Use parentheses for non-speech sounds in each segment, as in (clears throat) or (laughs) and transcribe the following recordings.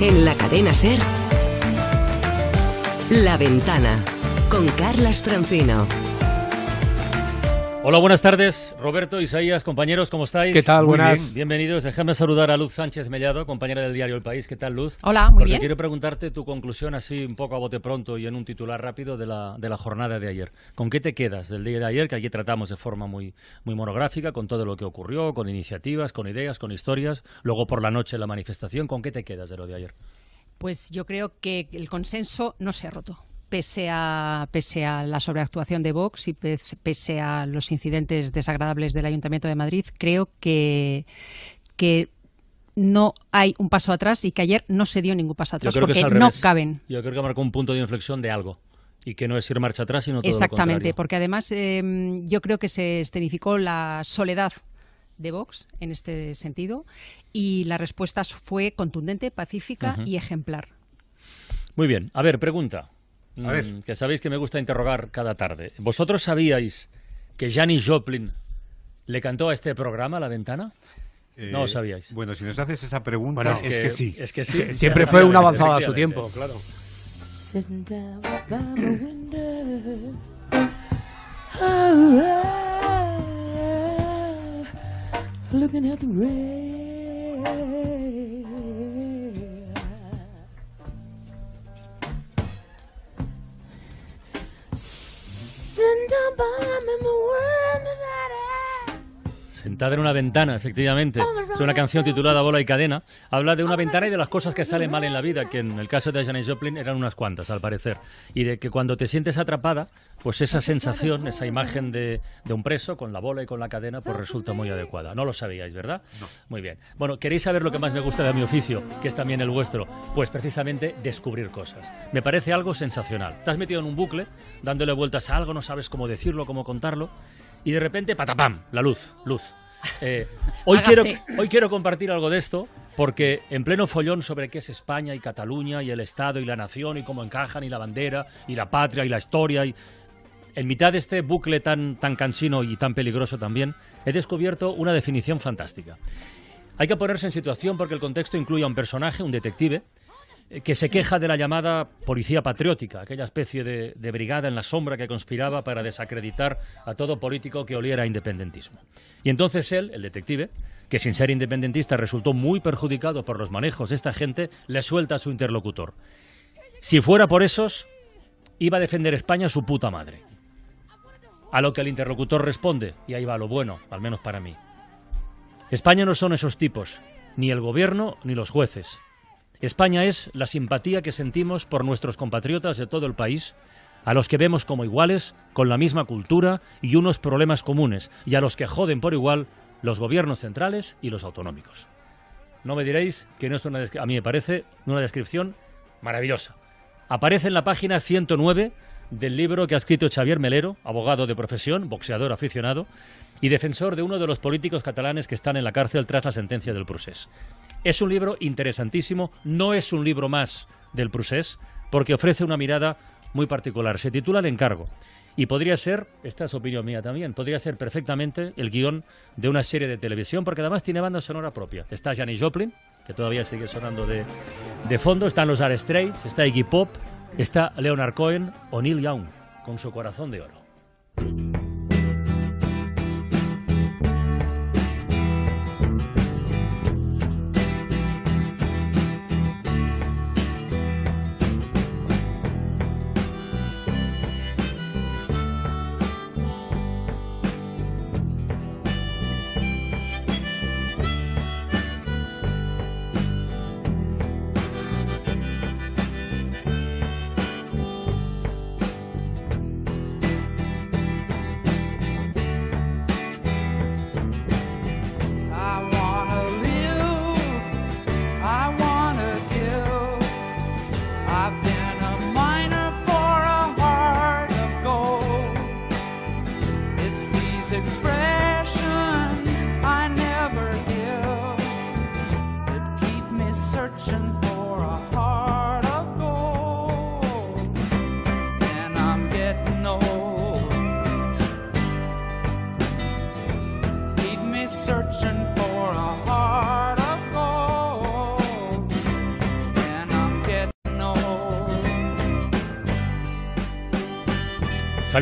En la cadena Ser, La Ventana, con Carlas Francino. Hola, buenas tardes, Roberto, Isaías, compañeros, ¿cómo estáis? ¿Qué tal? buenas. Bienvenidos. Déjame saludar a Luz Sánchez Mellado, compañera del diario El País. ¿Qué tal, Luz? Hola, muy bien. quiero preguntarte tu conclusión así un poco a bote pronto y en un titular rápido de la, de la jornada de ayer. ¿Con qué te quedas del día de ayer, que allí tratamos de forma muy, muy monográfica, con todo lo que ocurrió, con iniciativas, con ideas, con historias, luego por la noche la manifestación? ¿Con qué te quedas de lo de ayer? Pues yo creo que el consenso no se ha roto pese a, la sobreactuación de Vox y pese a los incidentes desagradables del Ayuntamiento de Madrid, creo que, no hay un paso atrás y que ayer no se dio ningún paso atrás porque no caben. Yo creo que marcó un punto de inflexión de algo. Y que no es ir marcha atrás, sino todo Exactamente, porque además em, yo creo que se escenificó la soledad de Vox en este sentido y la respuesta fue contundente, pacífica y ejemplar. Muy bien, a ver, pregunta. Mm, que sabéis que me gusta interrogar cada tarde. ¿Vosotros sabíais que Janis Joplin le cantó a este programa La Ventana? no lo eh, sabíais. Bueno, si nos haces esa pregunta, es, que, sí. siempre fue un avanzado a su tiempo, claro. bomb in the Sentada en una ventana, efectivamente. Es una canción titulada Bola y Cadena. Habla de una ventana y de las cosas que salen mal en la vida, que en el caso de Janet Joplin eran unas cuantas, al parecer. Y de que cuando te sientes atrapada, pues esa sensación, esa imagen de, un preso con la bola y con la cadena, pues resulta muy adecuada. No lo sabíais, ¿verdad? No. Muy bien. Bueno, ¿queréis saber lo que más me gusta de mi oficio, que es también el vuestro? Pues precisamente descubrir cosas. Me parece algo sensacional. Estás metido en un bucle, dándole vueltas a algo, no sabes cómo decirlo, cómo contarlo y de repente, patapam, la luz, luz. (laughs) Eh, hoy, quiero, hoy quiero compartir algo de esto, porque en pleno follón sobre qué es España y Cataluña y el Estado y la nación y cómo encajan y la bandera y la patria y la historia y... En mitad de este bucle tan, tan cansino y tan peligroso también, he descubierto una definición fantástica. Hay que ponerse en situación porque el contexto incluye a un personaje, un detective, que se queja de la llamada policía patriótica, aquella especie de, brigada en la sombra que conspiraba para desacreditar a todo político que oliera a independentismo. Y entonces él, el detective, que sin ser independentista resultó muy perjudicado por los manejos de esta gente, le suelta a su interlocutor. Si fuera por esos, iba a defender España a su puta madre. A lo que el interlocutor responde, y ahí va lo bueno, al menos para mí. España no son esos tipos, ni el gobierno ni los jueces. España es la simpatía que sentimos por nuestros compatriotas de todo el país, a los que vemos como iguales, con la misma cultura y unos problemas comunes, y a los que joden por igual los gobiernos centrales y los autonómicos. No me diréis que no es una, a mí me parece una descripción maravillosa. Aparece en la página 109 del libro que ha escrito Xavier Melero, abogado de profesión, boxeador aficionado y defensor de uno de los políticos catalanes que están en la cárcel tras la sentencia del procés. Es un libro interesantísimo, no es un libro más del procés, porque ofrece una mirada muy particular. Se titula El encargo. Y podría ser, esta es opinión mía también, podría ser perfectamente el guión de una serie de televisión, porque además tiene banda sonora propia. Está Janis Joplin, que todavía sigue sonando de, fondo, están los Are está Iggy Pop, está Leonard Cohen o Neil Young con su corazón de oro.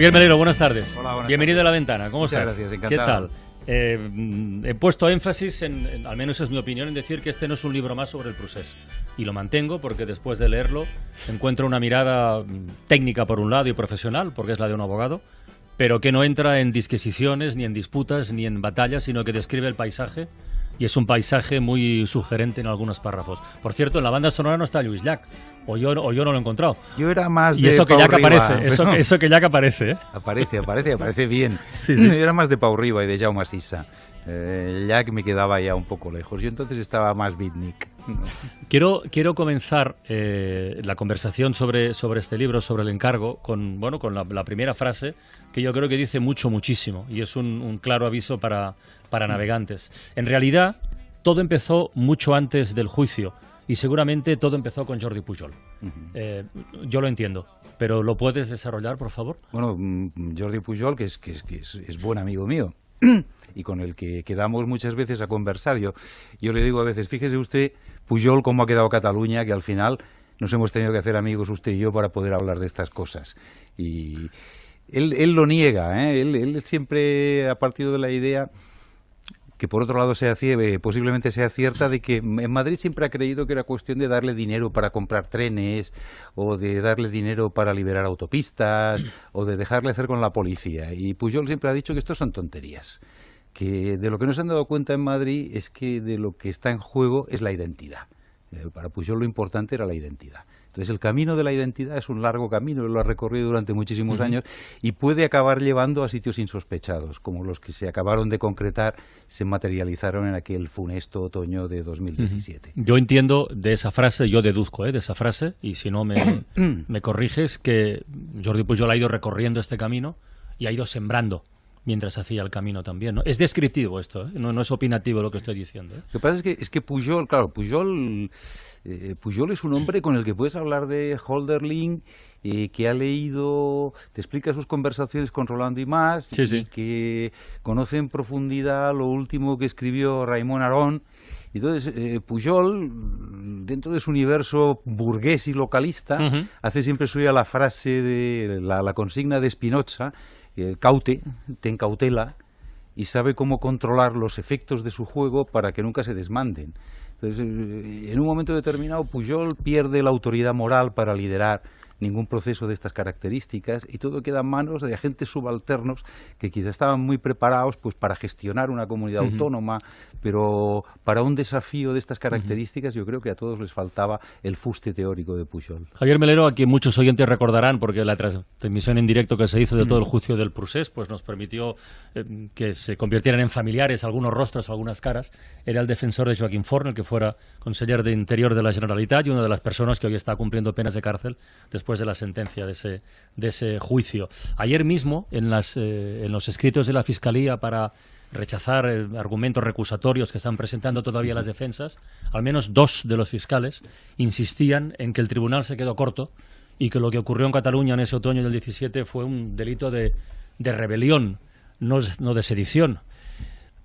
Javier buenas tardes. Hola, buenas Bienvenido a La Ventana, ¿cómo estás? gracias, encantado. ¿Qué tal? Eh, he puesto énfasis, al menos es mi opinión, en decir que este no es un libro más sobre el proceso. Y lo mantengo porque después de leerlo encuentro una mirada mm, técnica por un lado y profesional, porque es la de un abogado, pero que no entra en disquisiciones, ni en disputas, ni en batallas, sino que describe el paisaje y es un paisaje muy sugerente en algunos párrafos. Por cierto, en la banda sonora no está Luis Jack, o yo, o yo no lo he encontrado. Yo era más de. eso que Jack aparece, eso, eso, que Jack aparece. ¿eh? Aparece, aparece, aparece bien. (laughs) Sí, Yo era más de Pau Riva y de Jaume Sisa. Eh, Jack me quedaba ya un poco lejos. Yo entonces estaba más beatnik. (laughs) Quiero, quiero comenzar eh, la conversación sobre, sobre este libro, sobre el encargo, con, bueno, con la, primera frase que yo creo que dice mucho, muchísimo. Y es un, un claro aviso para, para mm. navegantes. En realidad, todo empezó mucho antes del juicio y seguramente todo empezó con Jordi Pujol. Eh, yo lo entiendo, pero ¿lo puedes desarrollar, por favor? Bueno, mm, Jordi Pujol, que es, buen amigo mío (clears throat) y con el que quedamos muchas veces a conversar, yo, yo le digo a veces, fíjese usted, Pujol, cómo ha quedado Cataluña, que al final nos hemos tenido que hacer amigos usted y yo para poder hablar de estas cosas. Y él, él lo niega, ¿eh? él, él siempre ha partido de la idea que por otro lado sea eh, posiblemente sea cierta, de que en Madrid siempre ha creído que era cuestión de darle dinero para comprar trenes o de darle dinero para liberar autopistas (clears throat) o de dejarle hacer con la policía. Y Pujol siempre ha dicho que esto son tonterías, que de lo que no se han dado cuenta en Madrid es que de lo que está en juego es la identidad. Eh, para Pujol lo importante era la identidad el camino de la identidad es un largo camino, lo ha recorrido durante muchísimos años y puede acabar llevando a sitios insospechados, como los que se acabaron de concretar, se materializaron en aquel funesto otoño de 2017. Yo entiendo de esa frase, yo deduzco ¿eh? de esa frase, y si no me, (coughs) me corriges, que Jordi Pujol ha ido recorriendo este camino y ha ido sembrando mientras hacía el camino también. ¿no? Es descriptivo esto, ¿eh? no, no, es opinativo lo que estoy diciendo. ¿eh? Lo que pasa es que, es que Pujol, claro, Pujol, eh, Pujol es un hombre con el que puedes hablar de Holderling... Eh, que ha leído, te explica sus conversaciones con Rolando y más, que conoce en profundidad lo último que escribió Raimón Arón. Entonces, eh, Pujol, dentro de su universo burgués y localista, hace siempre suya la frase de la consigna de Spinoza, que caute, ten cautela y sabe cómo controlar los efectos de su juego para que nunca se desmanden. Eh, en un momento determinado, Pujol pierde la autoridad moral para liderar ningún proceso de estas características y todo queda en manos de agentes subalternos que quizá estaban muy preparados pues, para gestionar una comunidad autónoma, pero para un desafío de estas características yo creo que a todos les faltaba el fuste teórico de Pujol. Javier Melero, a quien muchos oyentes recordarán, porque la transmisión en directo que se hizo de todo el juicio del Prusés, pues nos permitió eh, que se convirtieran en familiares algunos rostros, o algunas caras, era el defensor de Joaquín Forn, el que fuera conseller de Interior de la Generalitat y una de las personas que hoy está cumpliendo penas de cárcel después después de la sentencia de ese, de ese juicio. Ayer mismo, en, las, eh, en los escritos de la Fiscalía para rechazar eh, argumentos recusatorios que están presentando todavía las defensas, al menos dos de los fiscales insistían en que el tribunal se quedó corto y que lo que ocurrió en Cataluña en ese otoño del 17 fue un delito de, de rebelión, no, no de sedición.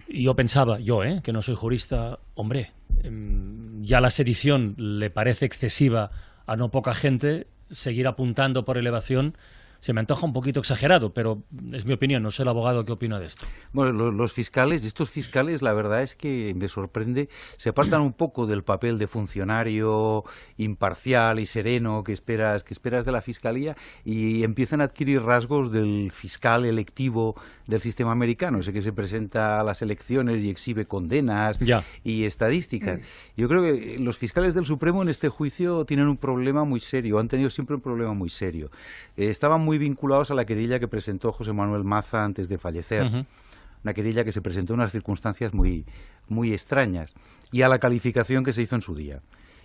Y yo pensaba, yo, eh, que no soy jurista, hombre, em, ya la sedición le parece excesiva a no poca gente seguir apuntando por elevación se me antoja un poquito exagerado, pero es mi opinión, no sé el abogado qué opina de esto. Bueno, los, los fiscales, estos fiscales, la verdad es que me sorprende, se apartan un poco del papel de funcionario imparcial y sereno que esperas, que esperas de la fiscalía y empiezan a adquirir rasgos del fiscal electivo del sistema americano, ese que se presenta a las elecciones y exhibe condenas y estadísticas. Yo creo que los fiscales del Supremo en este juicio tienen un problema muy serio, han tenido siempre un problema muy serio. estaban muy muy vinculados a la querella que presentó José Manuel Maza antes de fallecer. Una querella que se presentó en unas circunstancias muy, muy extrañas y a la calificación que se hizo en su día.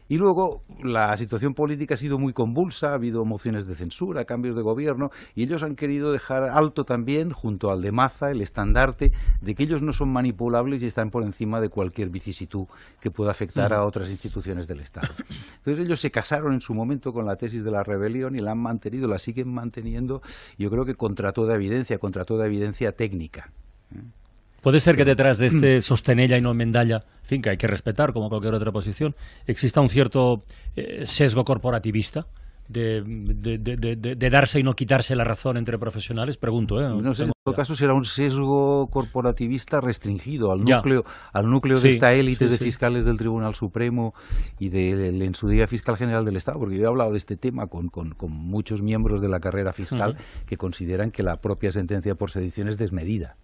Y luego la situación política ha sido muy convulsa, ha habido mociones de censura, cambios de gobierno, y ellos han querido dejar alto también, junto al de Maza, el estandarte de que ellos no son manipulables y están por encima de cualquier vicisitud que pueda afectar a otras instituciones del Estado. Entonces ellos se casaron en su momento con la tesis de la rebelión y la han mantenido, la siguen manteniendo, yo creo que contra toda evidencia, contra toda evidencia técnica. Puede ser que detrás de este mm. sostenella y no mendalla fin, que hay que respetar como cualquier otra posición, exista un cierto eh, sesgo corporativista. De, darse y no quitarse la razón entre profesionales, pregunto. ¿eh? en todo caso será un sesgo corporativista restringido al núcleo, al núcleo de esta élite de fiscales del Tribunal Supremo y del en su día fiscal general del Estado, porque yo he hablado de este tema con, muchos miembros de la carrera fiscal que consideran que la propia sentencia por sedición es desmedida.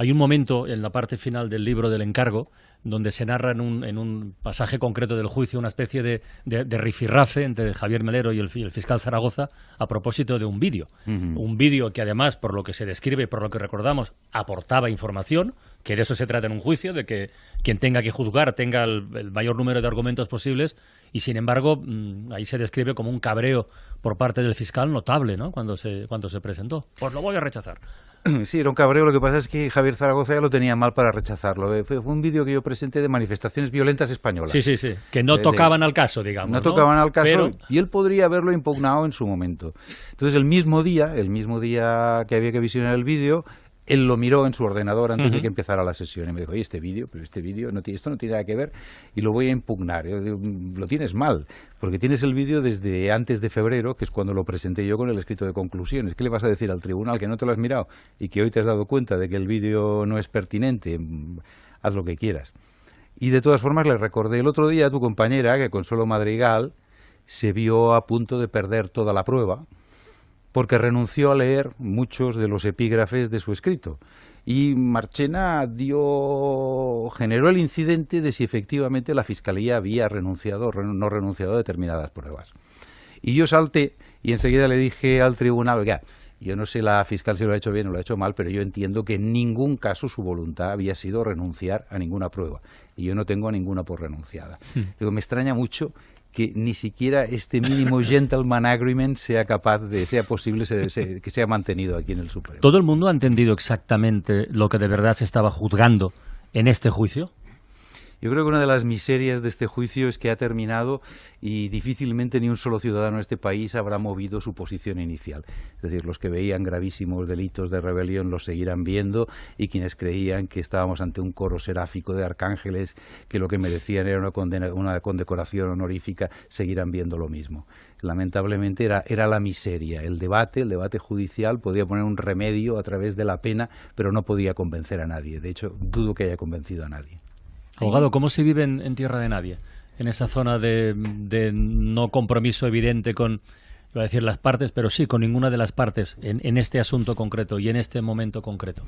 Hay un momento en la parte final del libro del encargo donde se narra en un, en un pasaje concreto del juicio una especie de, de, rifirrafe entre Javier Melero y el, fiscal Zaragoza a propósito de un vídeo. Un vídeo que además, por lo que se describe y por lo que recordamos, aportaba información, que de eso se trata en un juicio, de que quien tenga que juzgar tenga el, mayor número de argumentos posibles, y sin embargo, mm, ahí se describe como un cabreo por parte del fiscal notable, ¿no? Cuando se, cuando se presentó. Pues lo voy a rechazar. (clears throat) Sí, era un cabreo. Lo que pasa es que Javier Zaragoza ya lo tenía mal para rechazarlo. Eh, fue, un vídeo que yo presenté de manifestaciones violentas españolas. Sí, sí, sí. Que no tocaban al caso, digamos. No, tocaban al caso y él podría haberlo impugnado en su momento. Entonces, el mismo día, el mismo día que había que visionar el vídeo, él lo miró en su ordenador antes de que empezara la sesión y me dijo, oye, este vídeo, pero este vídeo, no esto no tiene nada que ver y lo voy a impugnar. Mm, lo tienes mal, porque tienes el vídeo desde antes de febrero, que es cuando lo presenté yo con el escrito de conclusiones. ¿Qué le vas a decir al tribunal que no te lo has mirado y que hoy te has dado cuenta de que el vídeo no es pertinente? Mm, haz lo que quieras. Y de todas formas le recordé el otro día a tu compañera que Consuelo Madrigal se vio a punto de perder toda la prueba porque renunció a leer muchos de los epígrafes de su escrito. Y Marchena dio, generó el incidente de si efectivamente la Fiscalía había renunciado o no renunciado a determinadas pruebas. Y yo salté y enseguida le dije al tribunal, ya yo no sé la fiscal si lo ha hecho bien o lo ha hecho mal, pero yo entiendo que en ningún caso su voluntad había sido renunciar a ninguna prueba. Y yo no tengo a ninguna por renunciada. Hmm. Digo, me extraña mucho que ni siquiera este mínimo (laughs) gentleman agreement sea capaz de, sea posible, que sea mantenido aquí en el Supremo. ¿Todo el mundo ha entendido exactamente lo que de verdad se estaba juzgando en este juicio? Yo creo que una de las miserias de este juicio es que ha terminado y difícilmente ni un solo ciudadano de este país habrá movido su posición inicial. Es decir, los que veían gravísimos delitos de rebelión los seguirán viendo y quienes creían que estábamos ante un coro seráfico de arcángeles que lo que merecían era una, condecoración honorífica seguirán viendo lo mismo. Lamentablemente era, era la miseria. El debate, el debate judicial podía poner un remedio a través de la pena, pero no podía convencer a nadie. De hecho, dudo que haya convencido a nadie. Abogado, ¿cómo se vive en, Tierra de Nadie? En esa zona de no compromiso evidente con iba a decir las partes, pero sí, con ninguna de las partes en, este asunto concreto y en este momento concreto.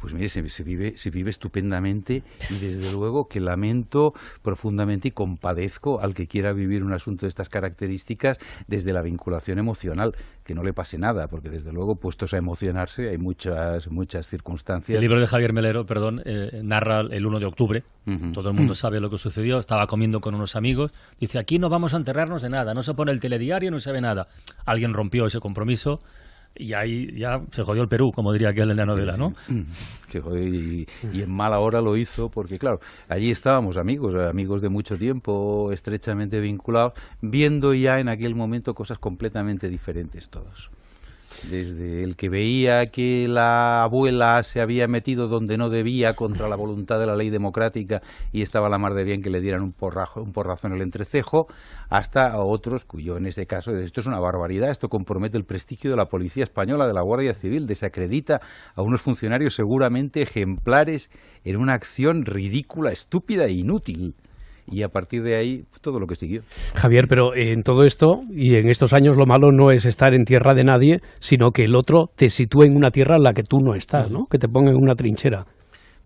Pues mire, se, vive, vive estupendamente y desde luego que lamento profundamente y compadezco al que quiera vivir un asunto de estas características desde la vinculación emocional, que no le pase nada, porque desde luego puestos a emocionarse hay muchas, muchas circunstancias. El libro de Javier Melero, perdón, eh, narra el 1 de octubre, todo el mundo mm. sabe lo que sucedió, estaba comiendo con unos amigos, dice, aquí no vamos a enterrarnos de nada, no se pone el telediario, no se ve nada alguien rompió ese compromiso y ahí ya se jodió el Perú, como diría aquel en la novela, ¿no? Mm. Se jodió y, y, en mala hora lo hizo porque, claro, allí estábamos amigos, amigos de mucho tiempo, estrechamente vinculados, viendo ya en aquel momento cosas completamente diferentes todos desde el que veía que la abuela se había metido donde no debía contra la voluntad de la ley democrática y estaba la mar de bien que le dieran un, porrajo, un porrazo en el entrecejo, hasta otros cuyo en ese caso esto es una barbaridad, esto compromete el prestigio de la policía española, de la Guardia Civil, desacredita a unos funcionarios seguramente ejemplares en una acción ridícula, estúpida e inútil y a partir de ahí pues, todo lo que siguió. Javier, pero en todo esto y en estos años lo malo no es estar en tierra de nadie, sino que el otro te sitúe en una tierra en la que tú no estás, ¿no? Que te ponga en una trinchera.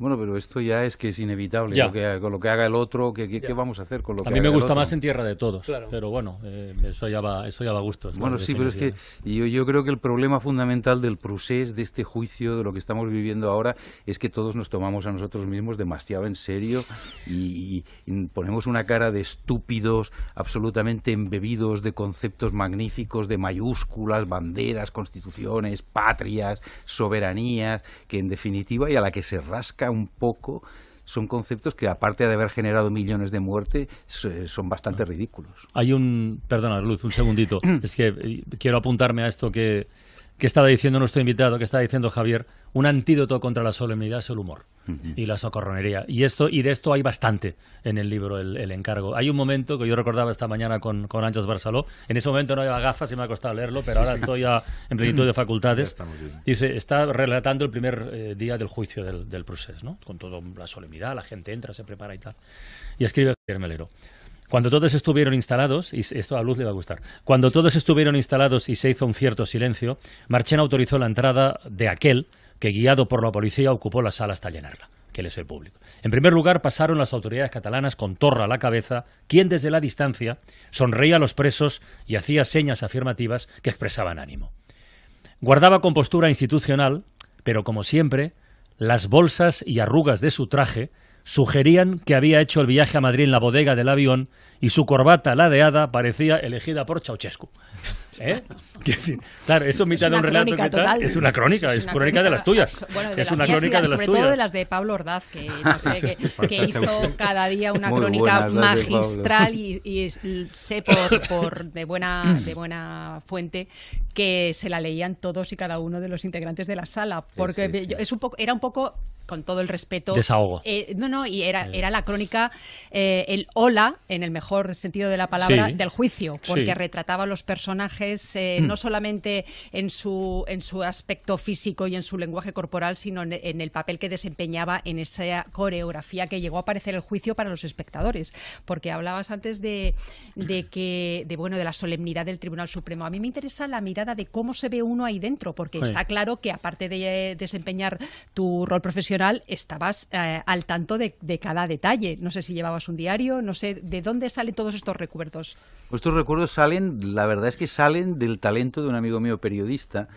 Bueno, pero esto ya es que es inevitable. con lo que haga el otro, ¿qué, vamos a hacer con lo que A mí me gusta más en tierra de todos, claro. pero bueno, eh, eso, ya va, eso ya va a gustos. Bueno, sí, pero es que yo, creo que el problema fundamental del proceso de este juicio, de lo que estamos viviendo ahora, es que todos nos tomamos a nosotros mismos demasiado en serio y, y ponemos una cara de estúpidos, absolutamente embebidos de conceptos magníficos, de mayúsculas, banderas, constituciones, patrias, soberanías, que en definitiva y a la que se rasca un poco son conceptos que, aparte de haber generado millones de muertes, son bastante ah. ridículos. Hay un, perdona, Luz, un segundito. (clears throat) es que eh, quiero apuntarme a esto que, que estaba diciendo nuestro invitado, que estaba diciendo Javier, un antídoto contra la solemnidad es el humor y la socorronería. Y, esto, y de esto hay bastante en el libro el, encargo. Hay un momento que yo recordaba esta mañana con, con Anchos Barceló. En ese momento no llevaba gafas y me ha costado leerlo, pero ahora estoy en plenitud de (clears throat) facultades. Dice, está relatando el primer eh, día del juicio del, del proceso, ¿no? con toda la solemnidad, la gente entra, se prepara y tal. Y escribe Javier Melero. Cuando todos estuvieron instalados, y esto a Luz le va a gustar, cuando todos estuvieron instalados y se hizo un cierto silencio, Marchena autorizó la entrada de aquel que, guiado por la policía, ocupó la sala hasta llenarla que es el público. En primer lugar, pasaron las autoridades catalanas con torra a la cabeza, quien desde la distancia sonreía a los presos y hacía señas afirmativas que expresaban ánimo. Guardaba compostura institucional, pero como siempre, las bolsas y arrugas de su traje sugerían que había hecho el viaje a Madrid en la bodega del avión y su corbata ladeada parecía elegida por Ceausescu. ¿Eh? (laughs) claro, eso mitad es de un relato es una crónica, es, crónica, de las tuyas. es una crónica de las sobre tuyas. Sobre todo de las de Pablo Ordaz, que, (laughs) hizo cada día una crónica magistral y, sé (laughs) por, de, buena, de buena fuente que se la leían todos y cada uno de los integrantes de la sala, porque Es un poco, era un poco con todo el respeto. Eh, no, no, y era, era la crónica, eh, el hola, en el mejor sentido de la palabra, del juicio, porque retrataba los personajes eh, mm. no solamente en su, en su aspecto físico y en su lenguaje corporal, sino en, el papel que desempeñaba en esa coreografía que llegó a aparecer el juicio para los espectadores. Porque hablabas antes de, de que, de bueno, de la solemnidad del Tribunal Supremo. A mí me interesa la mirada de cómo se ve uno ahí dentro, porque está claro que aparte de desempeñar tu rol profesional, estabas eh, al tanto de, de cada detalle. No sé si llevabas un diario, no sé, ¿de dónde salen todos estos recuerdos? Pues estos recuerdos salen, la verdad es que salen del talento de un amigo mío periodista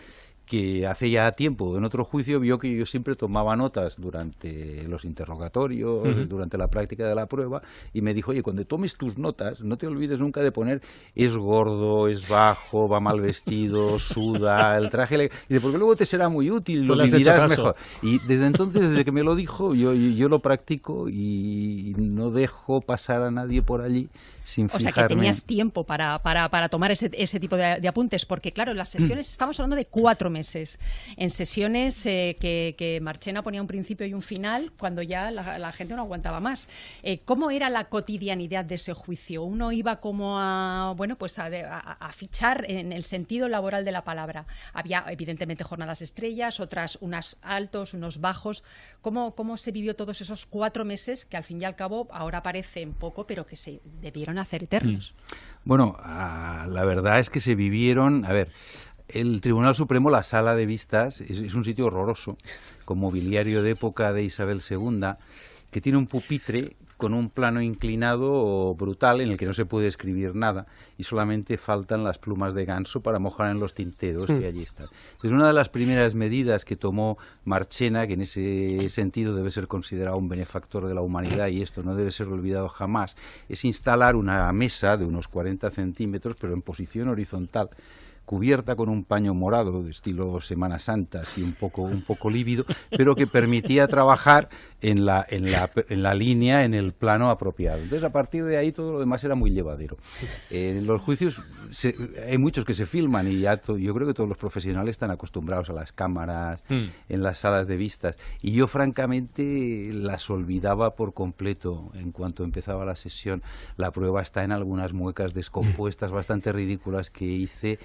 que hace ya tiempo en otro juicio vio que yo siempre tomaba notas durante los interrogatorios, durante la práctica de la prueba, y me dijo, oye, cuando tomes tus notas, no te olvides nunca de poner es gordo, es bajo, va mal vestido, (laughs) suda, el traje... Le... porque luego te será muy útil, lo pues vivirás mejor. Y desde entonces, desde que me lo dijo, yo, yo, lo practico y no dejo pasar a nadie por allí sin fijarme. O sea, que tenías tiempo para, para, para tomar ese, ese tipo de, apuntes, porque claro, en las sesiones mm. estamos hablando de cuatro meses, en sesiones eh, que, Marchena ponía un principio y un final cuando ya la, gente no aguantaba más. Eh, ¿Cómo era la cotidianidad de ese juicio? Uno iba como a, bueno, pues a, fichar en el sentido laboral de la palabra. Había evidentemente jornadas estrellas, otras unas altos, unos bajos. ¿Cómo, cómo se vivió todos esos cuatro meses que al fin y al cabo ahora parecen poco, pero que se debieron hacer eternos? Mm. Bueno, ah, la verdad es que se vivieron, a ver, el Tribunal Supremo, la sala de vistas, es, un sitio horroroso, con mobiliario de época de Isabel II, que tiene un pupitre con un plano inclinado brutal en el que no se puede escribir nada y solamente faltan las plumas de ganso para mojar en los tinteros y mm. allí están. Entonces, una de las primeras medidas que tomó Marchena, que en ese sentido debe ser considerado un benefactor de la humanidad y esto no debe ser olvidado jamás, es instalar una mesa de unos 40 centímetros, pero en posición horizontal cubierta con un paño morado de estilo Semana Santa, así un poco, un poco lívido, pero que permitía trabajar en la, en, la, en la línea, en el plano apropiado. Entonces, a partir de ahí todo lo demás era muy llevadero. En eh, los juicios hay muchos que se filman y ya yo creo que todos los profesionales están acostumbrados a las cámaras, mm. en las salas de vistas, y yo francamente las olvidaba por completo en cuanto empezaba la sesión. La prueba está en algunas muecas descompuestas bastante ridículas que hice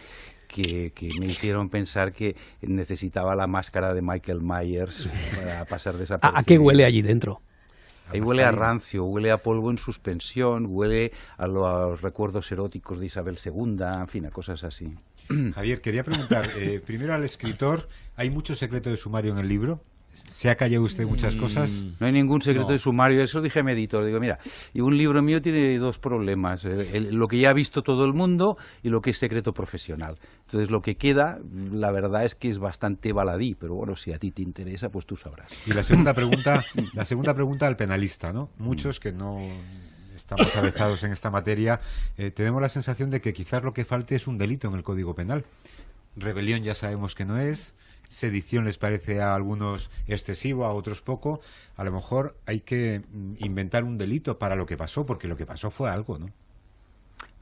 que, me hicieron pensar que necesitaba la máscara de Michael Myers para (laughs) pasar esa ¿A qué huele allí dentro? Ahí huele a rancio, huele a polvo en suspensión, huele a los recuerdos eróticos de Isabel II, en fin, a cosas así. Javier, quería preguntar, eh, primero al escritor, ¿hay mucho secreto de sumario en el libro? ¿Se ha callado usted muchas mm. cosas? No hay ningún secreto de sumario, eso dije a mi editor. Digo, mira, y un libro mío tiene dos problemas, eh, lo que ya ha visto todo el mundo y lo que es secreto profesional. Entonces, lo que queda, la verdad es que es bastante baladí, pero bueno, si a ti te interesa, pues tú sabrás. Y la segunda pregunta, (laughs) la segunda pregunta al penalista, ¿no? Muchos que no estamos avezados en esta materia, eh, tenemos la sensación de que quizás lo que falte es un delito en el Código Penal. Rebelión ya sabemos que no es, sedición les parece a algunos excesivo, a otros poco, a lo mejor hay que mm, inventar un delito para lo que pasó, porque lo que pasó fue algo, ¿no?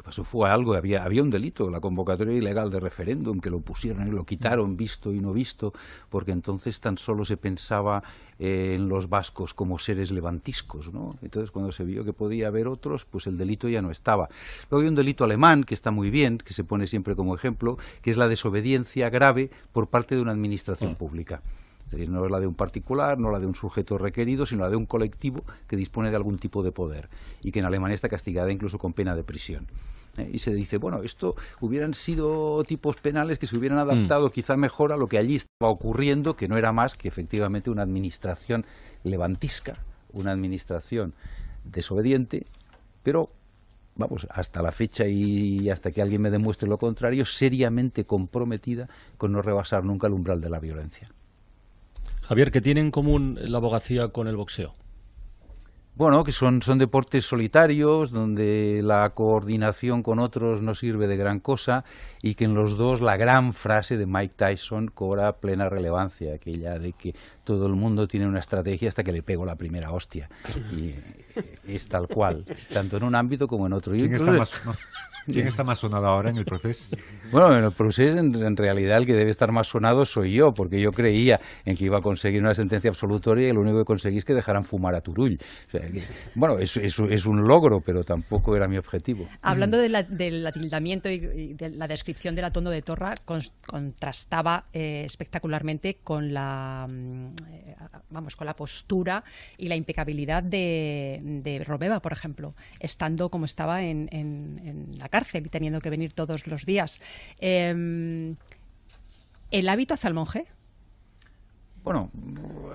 Eso fue algo, había, había un delito, la convocatoria ilegal de referéndum, que lo pusieron y lo quitaron, visto y no visto, porque entonces tan solo se pensaba eh, en los vascos como seres levantiscos. ¿no? Entonces, cuando se vio que podía haber otros, pues el delito ya no estaba. Luego hay un delito alemán que está muy bien, que se pone siempre como ejemplo, que es la desobediencia grave por parte de una administración mm. pública. Es decir, no es la de un particular, no la de un sujeto requerido, sino la de un colectivo que dispone de algún tipo de poder y que en Alemania está castigada incluso con pena de prisión. Eh, y se dice, bueno, esto hubieran sido tipos penales que se hubieran adaptado mm. quizá mejor a lo que allí estaba ocurriendo, que no era más que efectivamente una administración levantisca, una administración desobediente, pero vamos, hasta la fecha y hasta que alguien me demuestre lo contrario, seriamente comprometida con no rebasar nunca el umbral de la violencia. Javier, ¿qué tiene en común la abogacía con el boxeo? Bueno, que son, son deportes solitarios, donde la coordinación con otros no sirve de gran cosa y que en los dos la gran frase de Mike Tyson cobra plena relevancia, aquella de que todo el mundo tiene una estrategia hasta que le pego la primera hostia. Y es tal cual, tanto en un ámbito como en otro. ¿Quién está más sonado ahora en el proceso? (laughs) Bueno, en el proceso en, realidad el que debe estar más sonado soy yo, porque yo creía en que iba a conseguir una sentencia absolutoria y lo único que conseguí es que dejaran fumar a Turull. bueno, es, es, un logro, pero tampoco era mi objetivo. Hablando del atildamiento y, de la descripción del atondo de Torra, contrastaba eh, espectacularmente con la, mm, eh, vamos, con la postura y la impecabilidad de, de Robeva, por ejemplo, estando como estaba en, en la casa cárcel y teniendo que venir todos los días. Em, ¿El hábito hace al monje? bueno,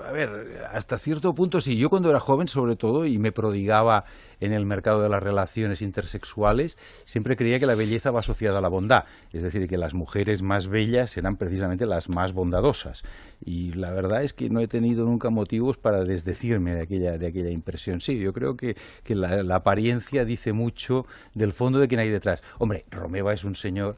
a ver, hasta cierto punto sí. Yo cuando era joven, sobre todo, y me prodigaba en el mercado de las relaciones intersexuales, siempre creía que la belleza va asociada a la bondad. Es decir, que las mujeres más bellas eran precisamente las más bondadosas. Y la verdad es que no he tenido nunca motivos para desdecirme de aquella, de aquella impresión. Sí, yo creo que, que la, la apariencia dice mucho del fondo de quien hay detrás. Hombre, Romeva es un señor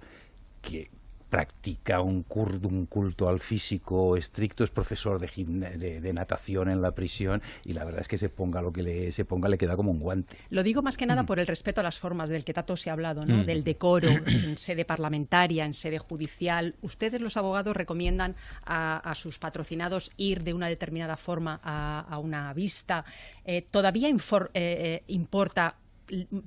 que practica un, culto al físico estricto, es profesor de, natación en la prisión y la verdad es que se ponga lo que le, se ponga le queda como un guante. Lo digo más que nada mm. por el respeto a las formas del que tanto se ha hablado, ¿no? Mm. del decoro (clears throat) en sede parlamentaria, en sede judicial. Ustedes los abogados recomiendan a, sus patrocinados ir de una determinada forma a, una vista. Eh, ¿Todavía eh, eh, importa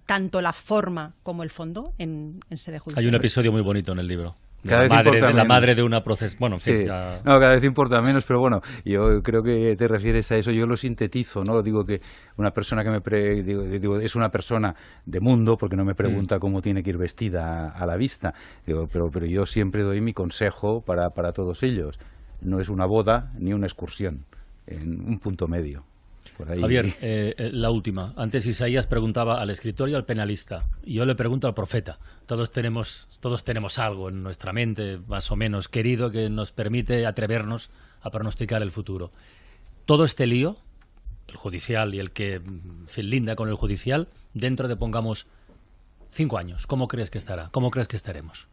tanto la forma como el fondo en sede judicial? Hay un episodio muy bonito en el libro cada vez importa de la madre de una proces... Bueno, sí. No, cada vez importa menos, pero bueno, yo creo que te refieres a eso. Yo lo sintetizo, ¿no? Digo que una persona que me... Digo, es una persona de mundo porque no me mm. pregunta cómo tiene que ir vestida a, la vista. pero, pero yo siempre doy mi consejo para, para todos ellos. No es una boda ni una excursión, en un punto medio. Javier, eh, eh, la última. Antes Isaías preguntaba al escritor y al penalista. Y yo le pregunto al profeta. Todos tenemos, todos tenemos algo en nuestra mente, más o menos querido, que nos permite atrevernos a pronosticar el futuro. Todo este lío, el judicial y el que linda con el judicial, dentro de, pongamos, cinco años, ¿cómo crees que estará? ¿Cómo crees que estaremos?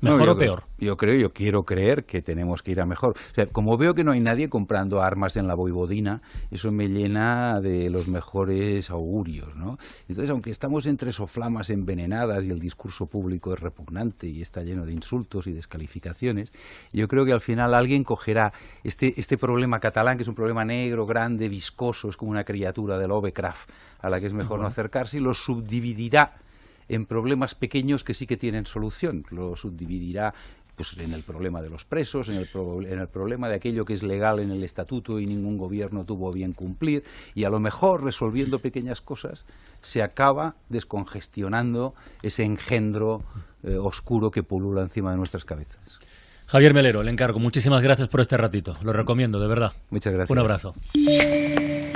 ¿Mejor o peor? yo creo, yo quiero creer que tenemos que ir a mejor. como veo que no hay nadie comprando armas en la boibodina, eso me llena de los mejores augurios, ¿no? Entonces, aunque estamos entre soflamas envenenadas y el discurso público es repugnante y está lleno de insultos y descalificaciones, yo creo que al final alguien cogerá este, este problema catalán, que es un problema negro, grande, viscoso, es como una criatura de Lovecraft a la que es mejor no acercarse, y lo subdividirá en problemas pequeños que sí que tienen solución. Lo subdividirá pues en el problema de los presos, en el, en el, problema de aquello que es legal en el estatuto y ningún gobierno tuvo bien cumplir, y a lo mejor resolviendo pequeñas cosas se acaba descongestionando ese engendro eh, oscuro que pulula encima de nuestras cabezas. Javier Melero, le encargo. Muchísimas gracias por este ratito. Lo recomiendo, de verdad. Muchas gracias. Un abrazo.